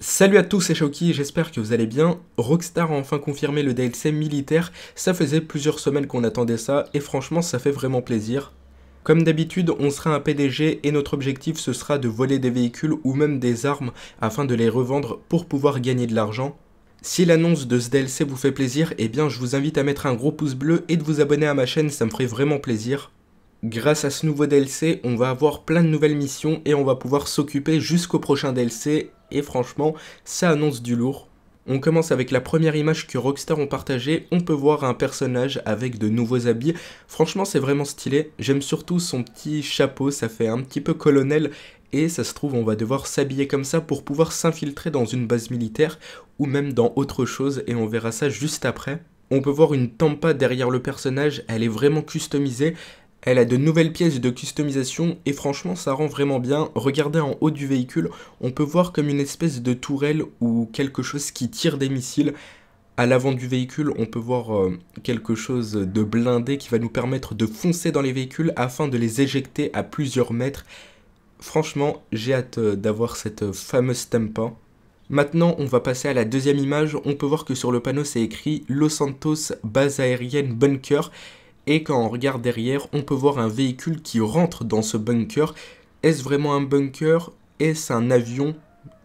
Salut à tous, c'est Shoki, j'espère que vous allez bien. Rockstar a enfin confirmé le DLC militaire, ça faisait plusieurs semaines qu'on attendait ça, et franchement ça fait vraiment plaisir. Comme d'habitude, on sera un PDG et notre objectif ce sera de voler des véhicules ou même des armes afin de les revendre pour pouvoir gagner de l'argent. Si l'annonce de ce DLC vous fait plaisir, eh bien je vous invite à mettre un gros pouce bleu et de vous abonner à ma chaîne, ça me ferait vraiment plaisir. Grâce à ce nouveau DLC, on va avoir plein de nouvelles missions et on va pouvoir s'occuper jusqu'au prochain DLC. Et franchement, ça annonce du lourd. On commence avec la première image que Rockstar ont partagée, on peut voir un personnage avec de nouveaux habits. Franchement c'est vraiment stylé, j'aime surtout son petit chapeau, ça fait un petit peu colonel et ça se trouve on va devoir s'habiller comme ça pour pouvoir s'infiltrer dans une base militaire ou même dans autre chose et on verra ça juste après. On peut voir une Tampa derrière le personnage, elle est vraiment customisée, elle a de nouvelles pièces de customisation et franchement ça rend vraiment bien. Regardez en haut du véhicule, on peut voir comme une espèce de tourelle ou quelque chose qui tire des missiles. À l'avant du véhicule, on peut voir euh, quelque chose de blindé qui va nous permettre de foncer dans les véhicules afin de les éjecter à plusieurs mètres. Franchement, j'ai hâte euh, d'avoir cette fameuse tempa. Maintenant, on va passer à la deuxième image. On peut voir que sur le panneau, c'est écrit Los Santos, base aérienne bunker et quand on regarde derrière, on peut voir un véhicule qui rentre dans ce bunker. Est-ce vraiment un bunker Est-ce un avion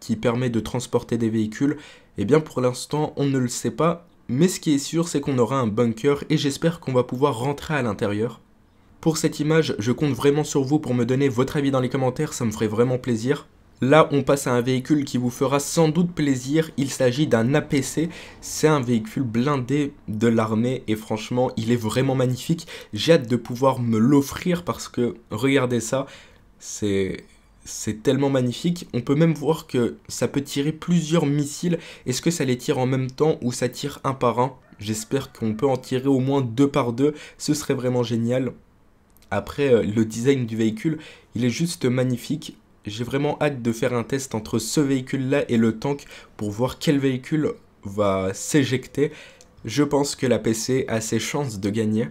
qui permet de transporter des véhicules Eh bien pour l'instant, on ne le sait pas, mais ce qui est sûr, c'est qu'on aura un bunker et j'espère qu'on va pouvoir rentrer à l'intérieur. Pour cette image, je compte vraiment sur vous pour me donner votre avis dans les commentaires, ça me ferait vraiment plaisir. Là, on passe à un véhicule qui vous fera sans doute plaisir. Il s'agit d'un APC. C'est un véhicule blindé de l'armée et franchement, il est vraiment magnifique. J'ai hâte de pouvoir me l'offrir parce que, regardez ça, c'est... C'est tellement magnifique. On peut même voir que ça peut tirer plusieurs missiles. Est-ce que ça les tire en même temps ou ça tire un par un J'espère qu'on peut en tirer au moins deux par deux. Ce serait vraiment génial. Après, euh, le design du véhicule, il est juste magnifique j'ai vraiment hâte de faire un test entre ce véhicule-là et le tank pour voir quel véhicule va s'éjecter. Je pense que la PC a ses chances de gagner.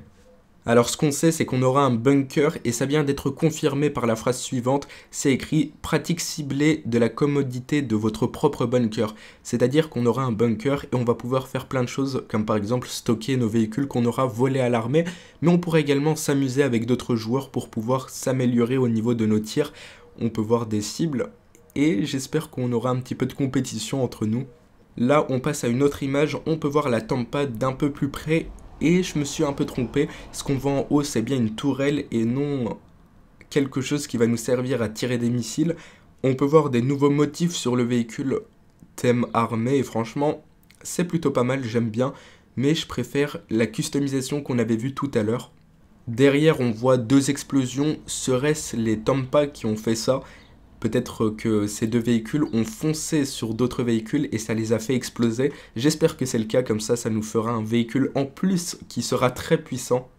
Alors ce qu'on sait c'est qu'on aura un bunker et ça vient d'être confirmé par la phrase suivante, c'est écrit pratique ciblée de la commodité de votre propre bunker. C'est-à-dire qu'on aura un bunker et on va pouvoir faire plein de choses comme par exemple stocker nos véhicules qu'on aura volés à l'armée, mais on pourra également s'amuser avec d'autres joueurs pour pouvoir s'améliorer au niveau de nos tirs on peut voir des cibles et j'espère qu'on aura un petit peu de compétition entre nous. Là, on passe à une autre image, on peut voir la Tampa d'un peu plus près et je me suis un peu trompé. Ce qu'on voit en haut, c'est bien une tourelle et non quelque chose qui va nous servir à tirer des missiles. On peut voir des nouveaux motifs sur le véhicule thème armé et franchement, c'est plutôt pas mal, j'aime bien, mais je préfère la customisation qu'on avait vue tout à l'heure. Derrière, on voit deux explosions. Serait-ce les Tampa qui ont fait ça Peut-être que ces deux véhicules ont foncé sur d'autres véhicules et ça les a fait exploser. J'espère que c'est le cas, comme ça, ça nous fera un véhicule en plus qui sera très puissant.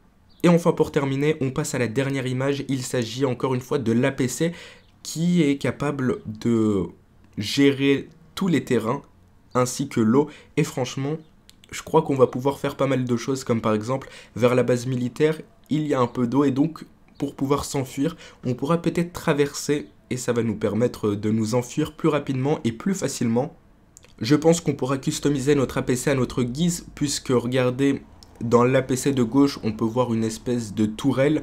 Et enfin, pour terminer, on passe à la dernière image. Il s'agit encore une fois de l'APC qui est capable de gérer tous les terrains ainsi que l'eau. Et franchement, je crois qu'on va pouvoir faire pas mal de choses, comme par exemple vers la base militaire il y a un peu d'eau et donc pour pouvoir s'enfuir, on pourra peut-être traverser et ça va nous permettre de nous enfuir plus rapidement et plus facilement. Je pense qu'on pourra customiser notre APC à notre guise puisque regardez dans l'APC de gauche on peut voir une espèce de tourelle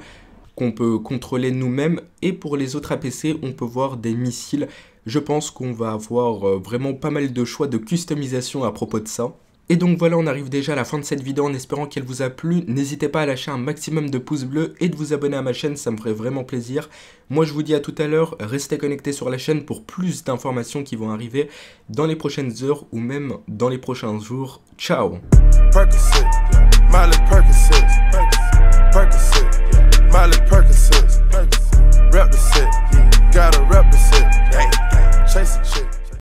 qu'on peut contrôler nous-mêmes et pour les autres APC on peut voir des missiles. Je pense qu'on va avoir euh, vraiment pas mal de choix de customisation à propos de ça. Et donc voilà, on arrive déjà à la fin de cette vidéo en espérant qu'elle vous a plu. N'hésitez pas à lâcher un maximum de pouces bleus et de vous abonner à ma chaîne, ça me ferait vraiment plaisir. Moi je vous dis à tout à l'heure, restez connectés sur la chaîne pour plus d'informations qui vont arriver dans les prochaines heures ou même dans les prochains jours. Ciao